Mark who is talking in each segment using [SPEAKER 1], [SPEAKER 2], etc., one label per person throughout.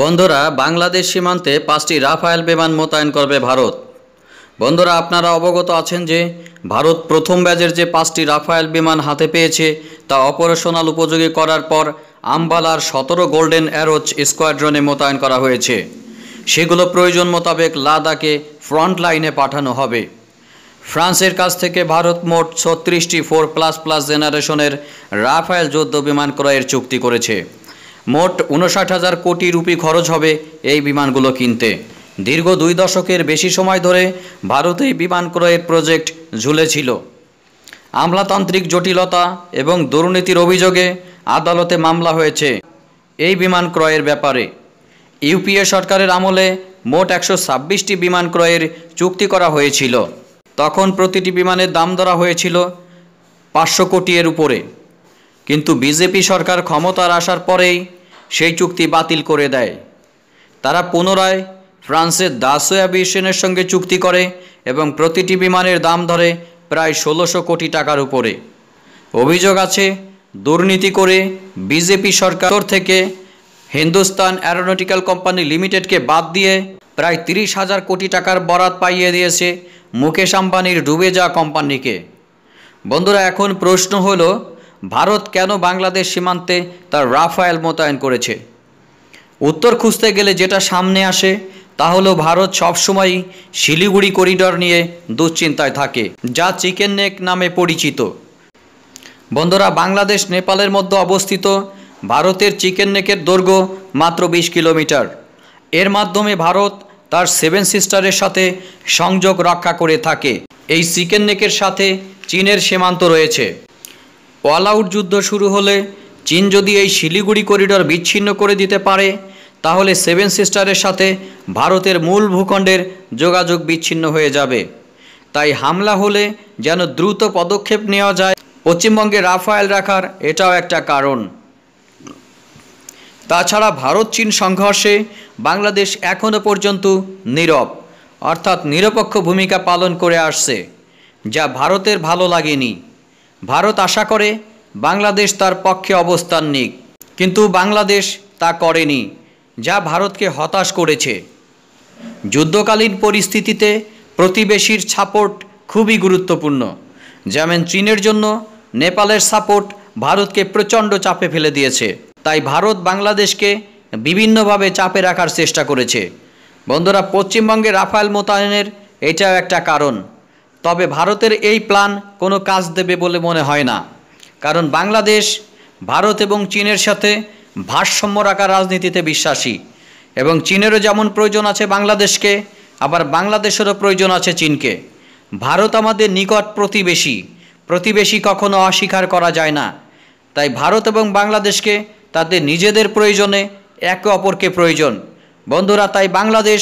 [SPEAKER 1] বন্ধুরা বাংলাদেশ সীমান্তে পাঁচটি রাফায়েল বিমান মোতায়েন করবে ভারত বন্ধুরা আপনারা অবগত আছেন যে ভারত প্রথম ব্যাজের যে পাঁচটি রাফায়েল বিমান হাতে পেয়েছে তা অপারেশনাল উপযোগী করার পর আম্বালার সতেরো গোল্ডেন অ্যারোজ স্কোয়াড্রনে মোতায়েন করা হয়েছে সেগুলো প্রয়োজন মোতাবেক লাদাকে ফ্রন্ট লাইনে পাঠানো হবে ফ্রান্সের কাছ থেকে ভারত মোট ছত্রিশটি ফোর প্লাস প্লাস জেনারেশনের রাফায়েল যুদ্ধ বিমান ক্রয়ের চুক্তি করেছে মোট উনষাট হাজার কোটি রুপি খরচ হবে এই বিমানগুলো কিনতে দীর্ঘ দুই দশকের বেশি সময় ধরে ভারতে বিমান ক্রয়ের প্রজেক্ট ঝুলেছিল আমলাতান্ত্রিক জটিলতা এবং দুর্নীতির অভিযোগে আদালতে মামলা হয়েছে এই বিমান ক্রয়ের ব্যাপারে ইউপিএ সরকারের আমলে মোট একশো ছাব্বিশটি বিমান ক্রয়ের চুক্তি করা হয়েছিল তখন প্রতিটি বিমানের দাম ধরা হয়েছিল পাঁচশো কোটি এর উপরে কিন্তু বিজেপি সরকার ক্ষমতার আসার পরেই সেই চুক্তি বাতিল করে দেয় তারা পুনরায় ফ্রান্সের দাসো অ্যাভিয়েশনের সঙ্গে চুক্তি করে এবং প্রতিটি বিমানের দাম ধরে প্রায় ষোলোশো কোটি টাকার উপরে অভিযোগ আছে দুর্নীতি করে বিজেপি সরকার থেকে হিন্দুস্তান অ্যারোনটিক্যাল কোম্পানি লিমিটেডকে বাদ দিয়ে প্রায় তিরিশ হাজার কোটি টাকার বরাত পাইয়ে দিয়েছে মুকেশ আম্বানির ডুবে যাওয়া কোম্পানিকে বন্ধুরা এখন প্রশ্ন হলো ভারত কেন বাংলাদেশ সীমান্তে তার রাফায়েল মোতায়েন করেছে উত্তর খুঁজতে গেলে যেটা সামনে আসে তা হলো ভারত সবসময়ই শিলিগুড়ি করিডর নিয়ে দুশ্চিন্তায় থাকে যা চিকেন নেক নামে পরিচিত বন্ধুরা বাংলাদেশ নেপালের মধ্যে অবস্থিত ভারতের চিকেন নেকের দৈর্ঘ্য মাত্র বিশ কিলোমিটার এর মাধ্যমে ভারত তার সেভেন সিস্টারের সাথে সংযোগ রক্ষা করে থাকে এই চিকেন নেকের সাথে চীনের সীমান্ত রয়েছে অল আউট যুদ্ধ শুরু হলে চীন যদি এই শিলিগুড়ি করিডর বিচ্ছিন্ন করে দিতে পারে তাহলে সেভেন সিস্টারের সাথে ভারতের মূল ভূখণ্ডের যোগাযোগ বিচ্ছিন্ন হয়ে যাবে তাই হামলা হলে যেন দ্রুত পদক্ষেপ নেওয়া যায় পশ্চিমবঙ্গে রাফায়েল রাখার এটাও একটা কারণ তাছাড়া ভারত চীন সংঘর্ষে বাংলাদেশ এখনও পর্যন্ত নীরব অর্থাৎ নিরপেক্ষ ভূমিকা পালন করে আসছে যা ভারতের ভালো লাগেনি ভারত আশা করে বাংলাদেশ তার পক্ষে অবস্থান নিক কিন্তু বাংলাদেশ তা করেনি যা ভারতকে হতাশ করেছে যুদ্ধকালীন পরিস্থিতিতে প্রতিবেশীর সাপোর্ট খুবই গুরুত্বপূর্ণ যেমন চীনের জন্য নেপালের সাপোর্ট ভারতকে প্রচণ্ড চাপে ফেলে দিয়েছে তাই ভারত বাংলাদেশকে বিভিন্নভাবে চাপে রাখার চেষ্টা করেছে বন্ধুরা পশ্চিমবঙ্গে রাফায়েল মোতায়েনের এটাও একটা কারণ তবে ভারতের এই প্ল্যান কোনো কাজ দেবে বলে মনে হয় না কারণ বাংলাদেশ ভারত এবং চীনের সাথে ভারসাম্য রাখার রাজনীতিতে বিশ্বাসী এবং চীনেরও যেমন প্রয়োজন আছে বাংলাদেশকে আবার বাংলাদেশেরও প্রয়োজন আছে চীনকে ভারত আমাদের নিকট প্রতিবেশী প্রতিবেশী কখনো অস্বীকার করা যায় না তাই ভারত এবং বাংলাদেশকে তাদের নিজেদের প্রয়োজনে একে অপরকে প্রয়োজন বন্ধুরা তাই বাংলাদেশ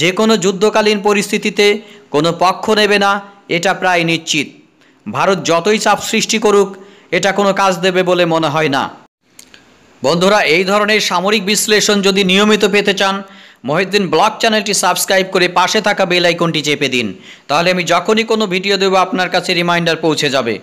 [SPEAKER 1] যে কোনো যুদ্ধকালীন পরিস্থিতিতে কোনো পক্ষ নেবে না এটা প্রায় নিশ্চিত ভারত যতই চাপ সৃষ্টি করুক এটা কোনো কাজ দেবে বলে মনে হয় না বন্ধুরা এই ধরনের সামরিক বিশ্লেষণ যদি নিয়মিত পেতে চান মহিদ্দিন ব্লগ চ্যানেলটি সাবস্ক্রাইব করে পাশে থাকা বেল আইকনটি চেপে দিন তাহলে আমি যখনই কোনো ভিডিও দেবো আপনার কাছে রিমাইন্ডার পৌঁছে যাবে